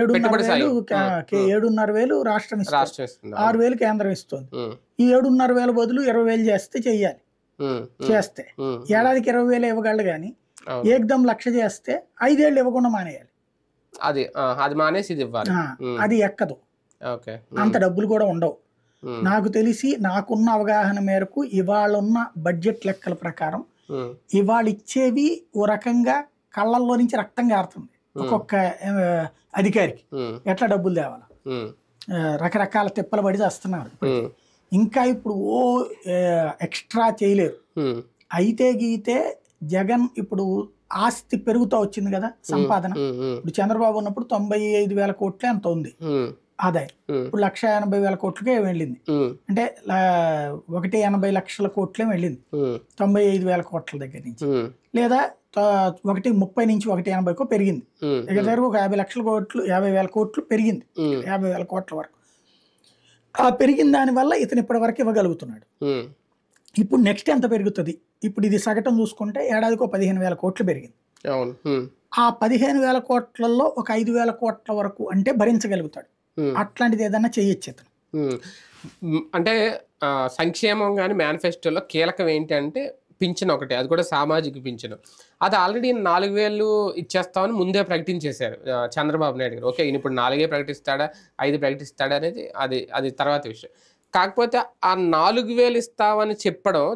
ఏడున్నర వేలు ఏడున్నర వేలు రాష్ట్రం ఆరు వేలు కేంద్రం ఇస్తుంది ఈ ఏడున్నర వేల బదులు ఇరవై వేలు చేస్తే చెయ్యాలి చేస్తే ఏడాదికి ఇరవై వేలు ఇవ్వగలడు కానీ ఏకదం లక్ష చేస్తే ఐదేళ్ళు ఇవ్వకుండా మానేయాలి అది అది మానేసి ఇవ్వాలి అది ఎక్కదు అంత డబ్బులు కూడా ఉండవు నాకు తెలిసి నాకున్న అవగాహన మేరకు ఇవాళ ఉన్న బడ్జెట్ లెక్కల ప్రకారం ఇవాళ ఇచ్చేవి ఓ రకంగా కళ్ళల్లో నుంచి రక్తం కారుతుంది ఒక్కొక్క అధికారికి ఎట్లా డబ్బులు తేవాలి రకరకాల తిప్పలు పడి చేస్తున్నారు ఇంకా ఇప్పుడు ఓ ఎక్స్ట్రా చేయలేరు అయితే గీతే జగన్ ఇప్పుడు ఆస్తి పెరుగుతూ వచ్చింది కదా సంపాదన ఇప్పుడు చంద్రబాబు ఉన్నప్పుడు తొంభై ఐదు వేల కోట్లే అంత ఉంది ఆదాయం ఇప్పుడు లక్ష ఎనభై వేల కోట్లకే వెళ్ళింది అంటే ఒకటి ఎనభై లక్షల కోట్లే వెళ్ళింది తొంభై ఐదు వేల కోట్ల దగ్గర నుంచి లేదా ఒకటి ముప్పై నుంచి ఒకటి ఎనభైకో పెరిగింది దగ్గర దగ్గర ఒక యాభై లక్షల కోట్లు యాభై వేల కోట్లు పెరిగింది యాభై వేల కోట్ల వరకు ఆ పెరిగిన దానివల్ల ఇతను ఇప్పటి వరకు ఇవ్వగలుగుతున్నాడు ఇప్పుడు నెక్స్ట్ ఎంత పెరుగుతుంది ఇప్పుడు ఇది సగటం చూసుకుంటే ఏడాదికో పదిహేను వేల కోట్లు పెరిగింది ఆ పదిహేను వేల కోట్లలో ఒక ఐదు వేల కోట్ల వరకు అంటే భరించగలుగుతాడు అట్లాంటిది ఏదన్నా చేయొచ్చు అతను అంటే సంక్షేమం కానీ మేనిఫెస్టోలో కీలకం ఏంటంటే పింఛన్ ఒకటి అది కూడా సామాజిక పింఛను అది ఆల్రెడీ నాలుగు వేలు ఇచ్చేస్తామని ముందే ప్రకటించేశారు చంద్రబాబు నాయుడు గారు ఓకే ఈయన ఇప్పుడు నాలుగే ప్రకటిస్తాడా ఐదు ప్రకటిస్తాడా అనేది అది అది తర్వాత విషయం కాకపోతే ఆ నాలుగు వేలు ఇస్తామని చెప్పడం